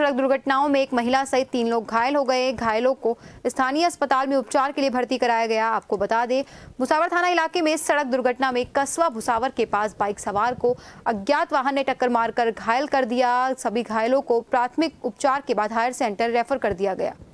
सड़क दुर्घटनाओं में एक महिला सहित तीन लोग घायल हो गए घायलों को स्थानीय अस्पताल में उपचार के लिए भर्ती कराया गया आपको बता दें भुसावर थाना इलाके में सड़क दुर्घटना में कस्बा भुसावर के पास बाइक सवार को अज्ञात वाहन ने टक्कर मारकर घायल कर दिया सभी घायलों को प्राथमिक उपचार के बाद हायर सेंटर रेफर कर दिया गया